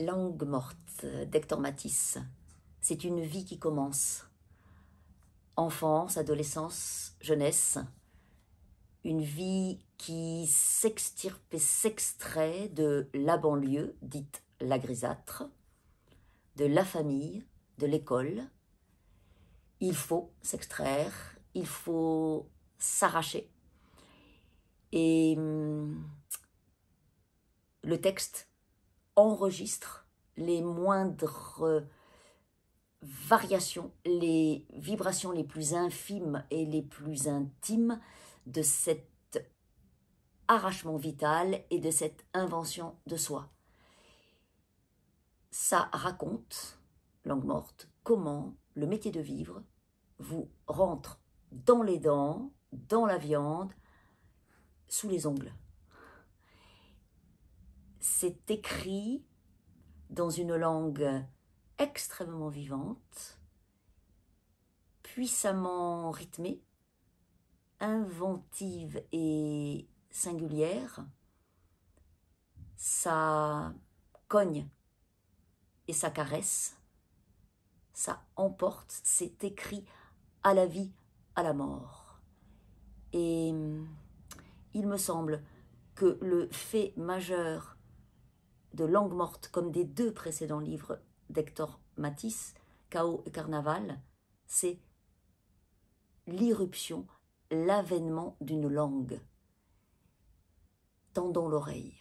Langue morte d'Hector Matisse. C'est une vie qui commence. Enfance, adolescence, jeunesse. Une vie qui s'extirpe et s'extrait de la banlieue, dite la grisâtre, de la famille, de l'école. Il faut s'extraire, il faut s'arracher. Et hum, le texte enregistre les moindres variations, les vibrations les plus infimes et les plus intimes de cet arrachement vital et de cette invention de soi. Ça raconte, langue morte, comment le métier de vivre vous rentre dans les dents, dans la viande, sous les ongles c'est écrit dans une langue extrêmement vivante, puissamment rythmée, inventive et singulière. Ça cogne et ça caresse, ça emporte, c'est écrit à la vie, à la mort. Et hum, il me semble que le fait majeur de langue morte, comme des deux précédents livres d'Hector Matisse, Chaos et Carnaval, c'est l'irruption, l'avènement d'une langue. Tendons l'oreille.